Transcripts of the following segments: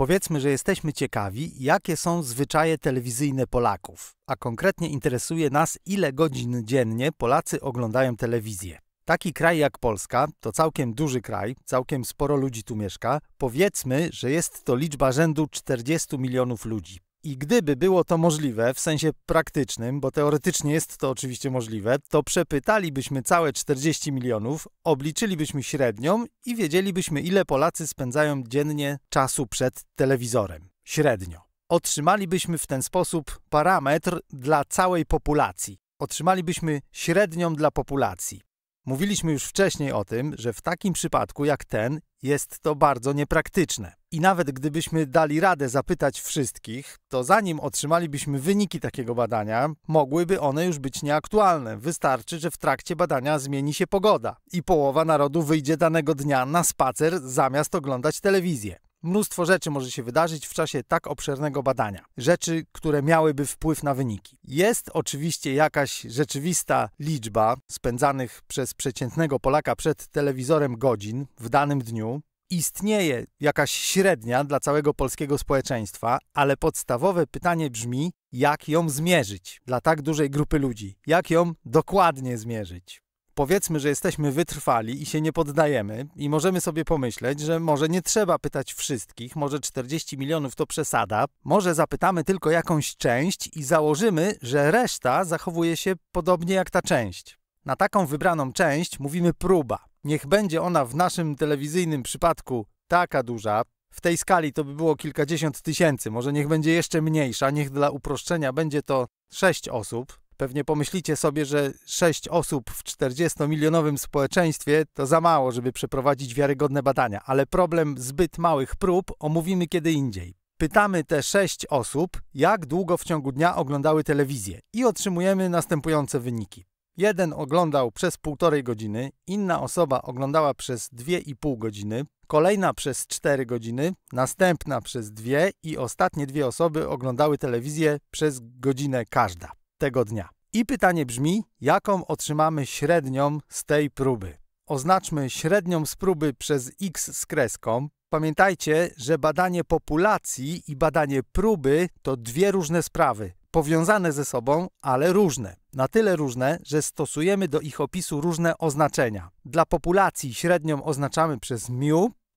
Powiedzmy, że jesteśmy ciekawi, jakie są zwyczaje telewizyjne Polaków, a konkretnie interesuje nas, ile godzin dziennie Polacy oglądają telewizję. Taki kraj jak Polska to całkiem duży kraj, całkiem sporo ludzi tu mieszka. Powiedzmy, że jest to liczba rzędu 40 milionów ludzi. I gdyby było to możliwe w sensie praktycznym, bo teoretycznie jest to oczywiście możliwe, to przepytalibyśmy całe 40 milionów, obliczylibyśmy średnią i wiedzielibyśmy, ile Polacy spędzają dziennie czasu przed telewizorem. Średnio. Otrzymalibyśmy w ten sposób parametr dla całej populacji. Otrzymalibyśmy średnią dla populacji. Mówiliśmy już wcześniej o tym, że w takim przypadku jak ten jest to bardzo niepraktyczne. I nawet gdybyśmy dali radę zapytać wszystkich, to zanim otrzymalibyśmy wyniki takiego badania, mogłyby one już być nieaktualne. Wystarczy, że w trakcie badania zmieni się pogoda i połowa narodu wyjdzie danego dnia na spacer zamiast oglądać telewizję. Mnóstwo rzeczy może się wydarzyć w czasie tak obszernego badania. Rzeczy, które miałyby wpływ na wyniki. Jest oczywiście jakaś rzeczywista liczba spędzanych przez przeciętnego Polaka przed telewizorem godzin w danym dniu. Istnieje jakaś średnia dla całego polskiego społeczeństwa, ale podstawowe pytanie brzmi, jak ją zmierzyć dla tak dużej grupy ludzi? Jak ją dokładnie zmierzyć? powiedzmy, że jesteśmy wytrwali i się nie poddajemy, i możemy sobie pomyśleć, że może nie trzeba pytać wszystkich, może 40 milionów to przesada, może zapytamy tylko jakąś część i założymy, że reszta zachowuje się podobnie jak ta część. Na taką wybraną część mówimy próba. Niech będzie ona w naszym telewizyjnym przypadku taka duża, w tej skali to by było kilkadziesiąt tysięcy, może niech będzie jeszcze mniejsza, niech dla uproszczenia będzie to sześć osób, Pewnie pomyślicie sobie, że 6 osób w 40-milionowym społeczeństwie to za mało, żeby przeprowadzić wiarygodne badania, ale problem zbyt małych prób omówimy kiedy indziej. Pytamy te 6 osób, jak długo w ciągu dnia oglądały telewizję i otrzymujemy następujące wyniki. Jeden oglądał przez półtorej godziny, inna osoba oglądała przez 2,5 godziny, kolejna przez 4 godziny, następna przez 2 i ostatnie dwie osoby oglądały telewizję przez godzinę każda tego dnia. I pytanie brzmi, jaką otrzymamy średnią z tej próby? Oznaczmy średnią z próby przez x z kreską. Pamiętajcie, że badanie populacji i badanie próby to dwie różne sprawy, powiązane ze sobą, ale różne. Na tyle różne, że stosujemy do ich opisu różne oznaczenia. Dla populacji średnią oznaczamy przez μ,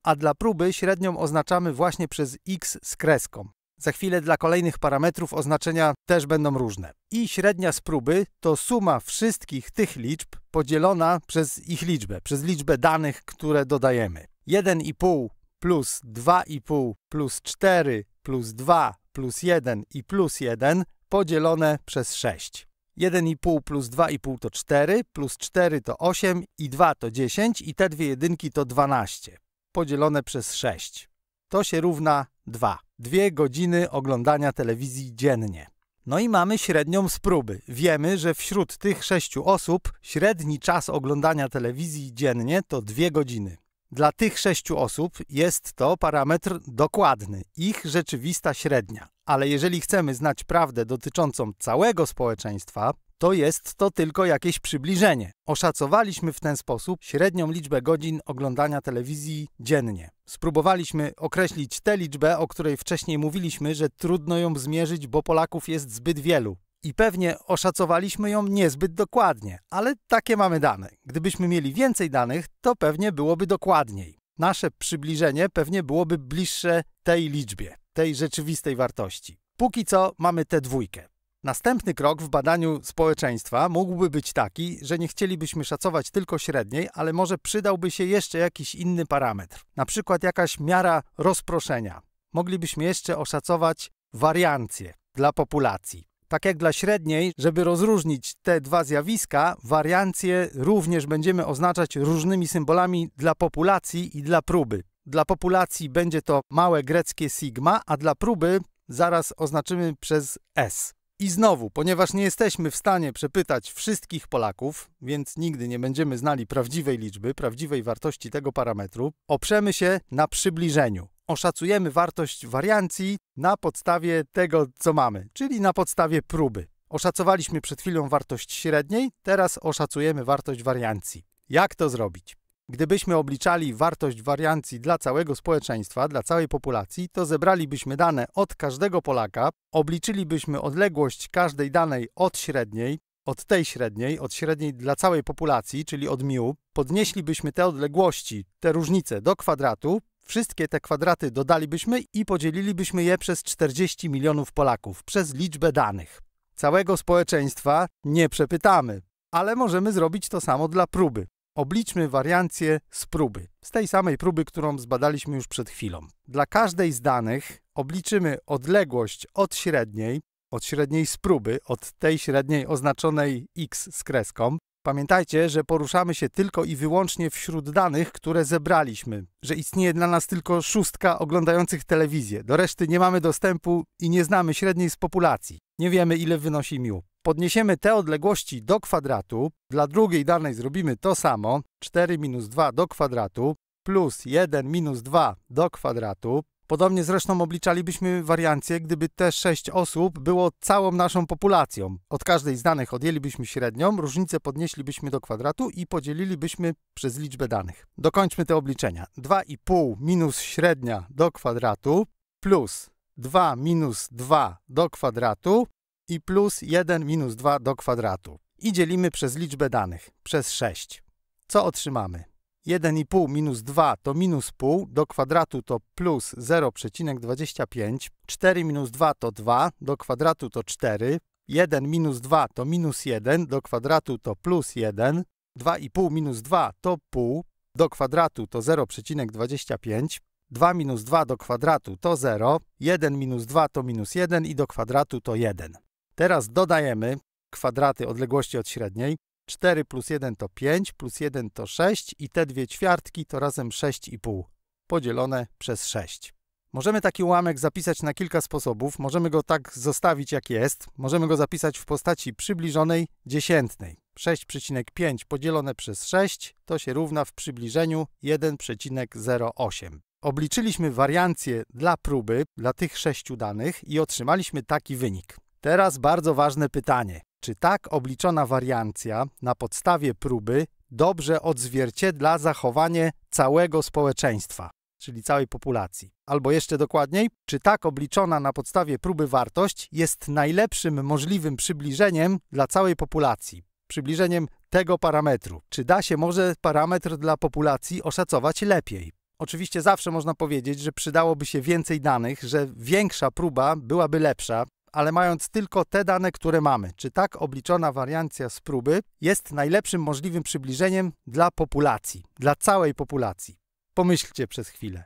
a dla próby średnią oznaczamy właśnie przez x z kreską. Za chwilę dla kolejnych parametrów oznaczenia też będą różne. I średnia z próby to suma wszystkich tych liczb podzielona przez ich liczbę, przez liczbę danych, które dodajemy. 1,5 plus 2,5 plus 4 plus 2 plus 1 i plus 1 podzielone przez 6. 1,5 plus 2,5 to 4, plus 4 to 8 i 2 to 10 i te dwie jedynki to 12, podzielone przez 6. To się równa 2. Dwie godziny oglądania telewizji dziennie. No i mamy średnią z próby. Wiemy, że wśród tych sześciu osób średni czas oglądania telewizji dziennie to dwie godziny. Dla tych sześciu osób jest to parametr dokładny, ich rzeczywista średnia. Ale jeżeli chcemy znać prawdę dotyczącą całego społeczeństwa, to jest to tylko jakieś przybliżenie. Oszacowaliśmy w ten sposób średnią liczbę godzin oglądania telewizji dziennie. Spróbowaliśmy określić tę liczbę, o której wcześniej mówiliśmy, że trudno ją zmierzyć, bo Polaków jest zbyt wielu. I pewnie oszacowaliśmy ją niezbyt dokładnie, ale takie mamy dane. Gdybyśmy mieli więcej danych, to pewnie byłoby dokładniej. Nasze przybliżenie pewnie byłoby bliższe tej liczbie tej rzeczywistej wartości. Póki co mamy tę dwójkę. Następny krok w badaniu społeczeństwa mógłby być taki, że nie chcielibyśmy szacować tylko średniej, ale może przydałby się jeszcze jakiś inny parametr, na przykład jakaś miara rozproszenia. Moglibyśmy jeszcze oszacować wariancję dla populacji. Tak jak dla średniej, żeby rozróżnić te dwa zjawiska, wariancję również będziemy oznaczać różnymi symbolami dla populacji i dla próby. Dla populacji będzie to małe greckie sigma, a dla próby zaraz oznaczymy przez S. I znowu, ponieważ nie jesteśmy w stanie przepytać wszystkich Polaków, więc nigdy nie będziemy znali prawdziwej liczby, prawdziwej wartości tego parametru, oprzemy się na przybliżeniu. Oszacujemy wartość wariancji na podstawie tego, co mamy, czyli na podstawie próby. Oszacowaliśmy przed chwilą wartość średniej, teraz oszacujemy wartość wariancji. Jak to zrobić? Gdybyśmy obliczali wartość wariancji dla całego społeczeństwa, dla całej populacji, to zebralibyśmy dane od każdego Polaka, obliczylibyśmy odległość każdej danej od średniej, od tej średniej, od średniej dla całej populacji, czyli od miu, podnieślibyśmy te odległości, te różnice do kwadratu, wszystkie te kwadraty dodalibyśmy i podzielilibyśmy je przez 40 milionów Polaków, przez liczbę danych. Całego społeczeństwa nie przepytamy, ale możemy zrobić to samo dla próby. Obliczmy wariancję z próby, z tej samej próby, którą zbadaliśmy już przed chwilą. Dla każdej z danych obliczymy odległość od średniej, od średniej z próby, od tej średniej oznaczonej x z kreską. Pamiętajcie, że poruszamy się tylko i wyłącznie wśród danych, które zebraliśmy, że istnieje dla nas tylko szóstka oglądających telewizję. Do reszty nie mamy dostępu i nie znamy średniej z populacji nie wiemy ile wynosi mu. Podniesiemy te odległości do kwadratu, dla drugiej danej zrobimy to samo, 4 minus 2 do kwadratu plus 1 minus 2 do kwadratu. Podobnie zresztą obliczalibyśmy wariancję, gdyby te 6 osób było całą naszą populacją. Od każdej z danych odjęlibyśmy średnią, różnicę podnieślibyśmy do kwadratu i podzielilibyśmy przez liczbę danych. Dokończmy te obliczenia. 2,5 minus średnia do kwadratu plus 2 minus 2 do kwadratu i plus 1 minus 2 do kwadratu. I dzielimy przez liczbę danych, przez 6. Co otrzymamy? 1,5 minus 2 to minus pół, do kwadratu to plus 0,25, 4 minus 2 to 2, do kwadratu to 4, 1 minus 2 to minus 1, do kwadratu to plus 1, 2,5 minus 2 to pół, do kwadratu to 0,25, 2 minus 2 do kwadratu to 0, 1 minus 2 to minus 1 i do kwadratu to 1. Teraz dodajemy kwadraty odległości od średniej. 4 plus 1 to 5, plus 1 to 6 i te dwie ćwiartki to razem 6,5 podzielone przez 6. Możemy taki ułamek zapisać na kilka sposobów. Możemy go tak zostawić jak jest. Możemy go zapisać w postaci przybliżonej dziesiętnej. 6,5 podzielone przez 6 to się równa w przybliżeniu 1,08. Obliczyliśmy wariancję dla próby, dla tych sześciu danych i otrzymaliśmy taki wynik. Teraz bardzo ważne pytanie. Czy tak obliczona wariancja na podstawie próby dobrze odzwierciedla zachowanie całego społeczeństwa, czyli całej populacji? Albo jeszcze dokładniej, czy tak obliczona na podstawie próby wartość jest najlepszym możliwym przybliżeniem dla całej populacji, przybliżeniem tego parametru? Czy da się może parametr dla populacji oszacować lepiej? Oczywiście zawsze można powiedzieć, że przydałoby się więcej danych, że większa próba byłaby lepsza, ale mając tylko te dane, które mamy. Czy tak obliczona wariancja z próby jest najlepszym możliwym przybliżeniem dla populacji, dla całej populacji? Pomyślcie przez chwilę.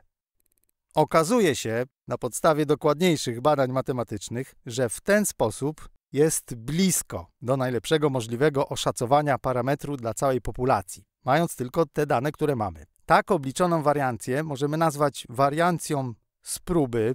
Okazuje się, na podstawie dokładniejszych badań matematycznych, że w ten sposób jest blisko do najlepszego możliwego oszacowania parametru dla całej populacji, mając tylko te dane, które mamy. Tak obliczoną wariancję możemy nazwać wariancją z próby.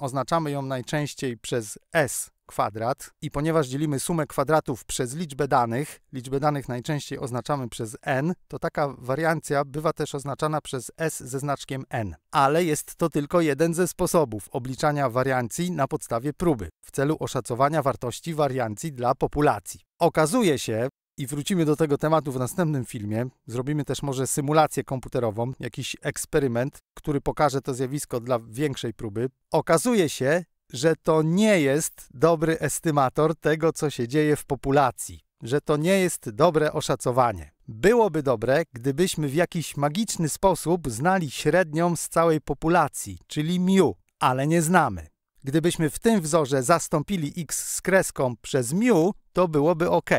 Oznaczamy ją najczęściej przez S kwadrat i ponieważ dzielimy sumę kwadratów przez liczbę danych, liczbę danych najczęściej oznaczamy przez n, to taka wariancja bywa też oznaczana przez s ze znaczkiem n. Ale jest to tylko jeden ze sposobów obliczania wariancji na podstawie próby w celu oszacowania wartości wariancji dla populacji. Okazuje się, i wrócimy do tego tematu w następnym filmie. Zrobimy też może symulację komputerową, jakiś eksperyment, który pokaże to zjawisko dla większej próby. Okazuje się, że to nie jest dobry estymator tego, co się dzieje w populacji, że to nie jest dobre oszacowanie. Byłoby dobre, gdybyśmy w jakiś magiczny sposób znali średnią z całej populacji, czyli mu, ale nie znamy. Gdybyśmy w tym wzorze zastąpili x z kreską przez mu, to byłoby ok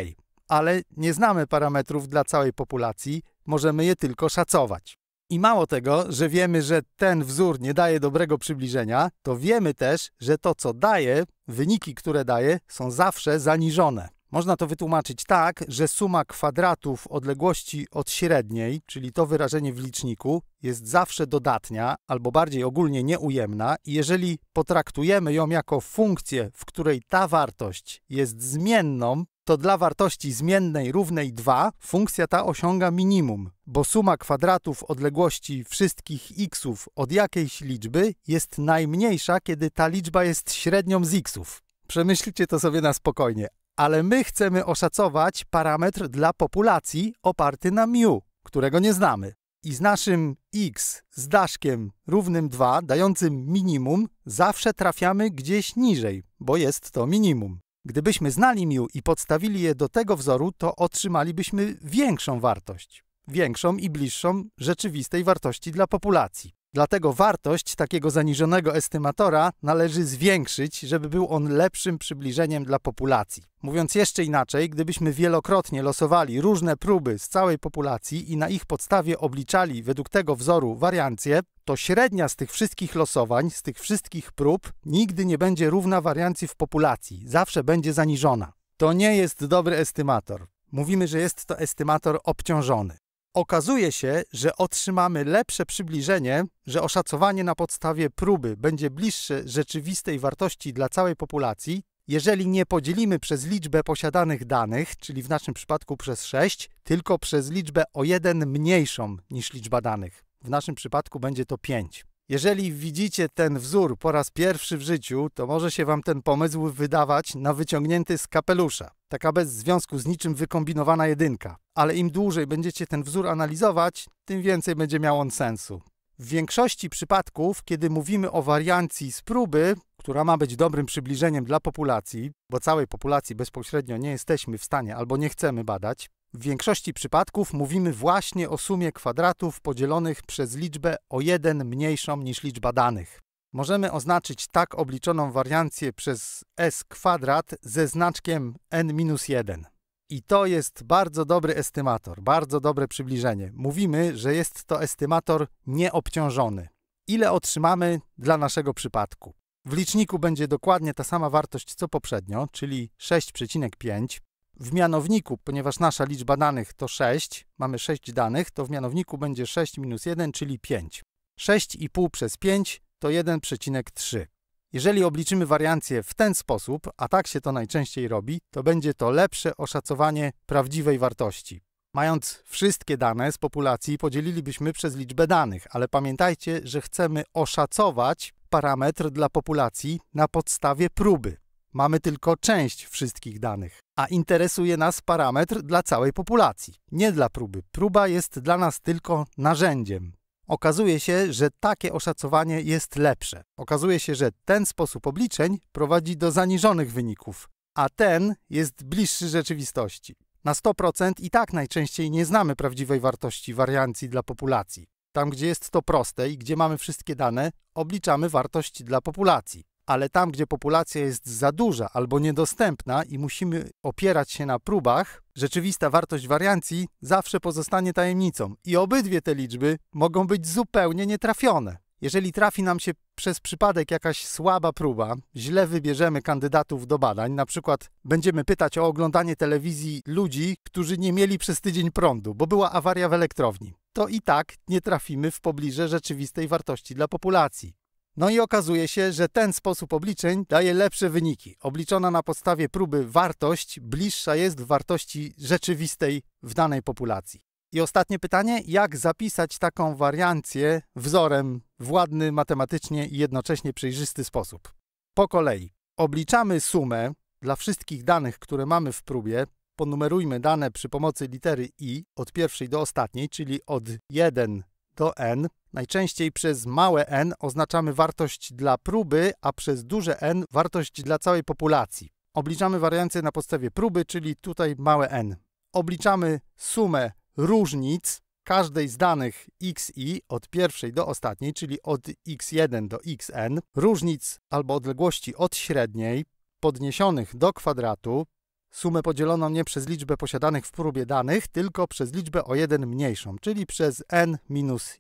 ale nie znamy parametrów dla całej populacji, możemy je tylko szacować. I mało tego, że wiemy, że ten wzór nie daje dobrego przybliżenia, to wiemy też, że to co daje, wyniki, które daje, są zawsze zaniżone. Można to wytłumaczyć tak, że suma kwadratów odległości od średniej, czyli to wyrażenie w liczniku, jest zawsze dodatnia albo bardziej ogólnie nieujemna i jeżeli potraktujemy ją jako funkcję, w której ta wartość jest zmienną, to dla wartości zmiennej równej 2 funkcja ta osiąga minimum, bo suma kwadratów odległości wszystkich xów od jakiejś liczby jest najmniejsza, kiedy ta liczba jest średnią z xów. Przemyślcie to sobie na spokojnie, ale my chcemy oszacować parametr dla populacji oparty na mu, którego nie znamy. I z naszym x z daszkiem równym 2, dającym minimum, zawsze trafiamy gdzieś niżej, bo jest to minimum. Gdybyśmy znali mił i podstawili je do tego wzoru, to otrzymalibyśmy większą wartość, większą i bliższą rzeczywistej wartości dla populacji. Dlatego wartość takiego zaniżonego estymatora należy zwiększyć, żeby był on lepszym przybliżeniem dla populacji. Mówiąc jeszcze inaczej, gdybyśmy wielokrotnie losowali różne próby z całej populacji i na ich podstawie obliczali według tego wzoru wariancję, to średnia z tych wszystkich losowań, z tych wszystkich prób nigdy nie będzie równa wariancji w populacji, zawsze będzie zaniżona. To nie jest dobry estymator. Mówimy, że jest to estymator obciążony okazuje się, że otrzymamy lepsze przybliżenie, że oszacowanie na podstawie próby będzie bliższe rzeczywistej wartości dla całej populacji, jeżeli nie podzielimy przez liczbę posiadanych danych, czyli w naszym przypadku przez 6, tylko przez liczbę o 1 mniejszą niż liczba danych. W naszym przypadku będzie to 5. Jeżeli widzicie ten wzór po raz pierwszy w życiu, to może się Wam ten pomysł wydawać na wyciągnięty z kapelusza. Taka bez związku z niczym wykombinowana jedynka. Ale im dłużej będziecie ten wzór analizować, tym więcej będzie miał on sensu. W większości przypadków, kiedy mówimy o wariancji z próby, która ma być dobrym przybliżeniem dla populacji, bo całej populacji bezpośrednio nie jesteśmy w stanie albo nie chcemy badać, w większości przypadków mówimy właśnie o sumie kwadratów podzielonych przez liczbę o 1 mniejszą niż liczba danych. Możemy oznaczyć tak obliczoną wariancję przez s kwadrat ze znaczkiem n-1. I to jest bardzo dobry estymator, bardzo dobre przybliżenie. Mówimy, że jest to estymator nieobciążony. Ile otrzymamy dla naszego przypadku? W liczniku będzie dokładnie ta sama wartość co poprzednio, czyli 6,5 w mianowniku, ponieważ nasza liczba danych to 6, mamy 6 danych, to w mianowniku będzie 6 minus 1, czyli 5. 6,5 przez 5 to 1,3. Jeżeli obliczymy wariancję w ten sposób, a tak się to najczęściej robi, to będzie to lepsze oszacowanie prawdziwej wartości. Mając wszystkie dane z populacji, podzielilibyśmy przez liczbę danych, ale pamiętajcie, że chcemy oszacować parametr dla populacji na podstawie próby. Mamy tylko część wszystkich danych, a interesuje nas parametr dla całej populacji, nie dla próby. Próba jest dla nas tylko narzędziem. Okazuje się, że takie oszacowanie jest lepsze. Okazuje się, że ten sposób obliczeń prowadzi do zaniżonych wyników, a ten jest bliższy rzeczywistości. Na 100% i tak najczęściej nie znamy prawdziwej wartości wariancji dla populacji. Tam, gdzie jest to proste i gdzie mamy wszystkie dane, obliczamy wartość dla populacji ale tam, gdzie populacja jest za duża albo niedostępna i musimy opierać się na próbach, rzeczywista wartość wariancji zawsze pozostanie tajemnicą i obydwie te liczby mogą być zupełnie nietrafione. Jeżeli trafi nam się przez przypadek jakaś słaba próba, źle wybierzemy kandydatów do badań, na przykład będziemy pytać o oglądanie telewizji ludzi, którzy nie mieli przez tydzień prądu, bo była awaria w elektrowni, to i tak nie trafimy w pobliże rzeczywistej wartości dla populacji. No i okazuje się, że ten sposób obliczeń daje lepsze wyniki. Obliczona na podstawie próby wartość bliższa jest wartości rzeczywistej w danej populacji. I ostatnie pytanie, jak zapisać taką wariancję wzorem w ładny, matematycznie i jednocześnie przejrzysty sposób? Po kolei obliczamy sumę dla wszystkich danych, które mamy w próbie. Ponumerujmy dane przy pomocy litery i od pierwszej do ostatniej, czyli od 1 do n. Najczęściej przez małe n oznaczamy wartość dla próby, a przez duże n wartość dla całej populacji. Obliczamy wariancję na podstawie próby, czyli tutaj małe n. Obliczamy sumę różnic każdej z danych xi od pierwszej do ostatniej, czyli od x1 do xn, różnic albo odległości od średniej podniesionych do kwadratu, Sumę podzielono nie przez liczbę posiadanych w próbie danych, tylko przez liczbę o 1 mniejszą, czyli przez n-1. minus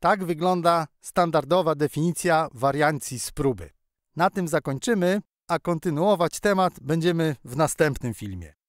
Tak wygląda standardowa definicja wariancji z próby. Na tym zakończymy, a kontynuować temat będziemy w następnym filmie.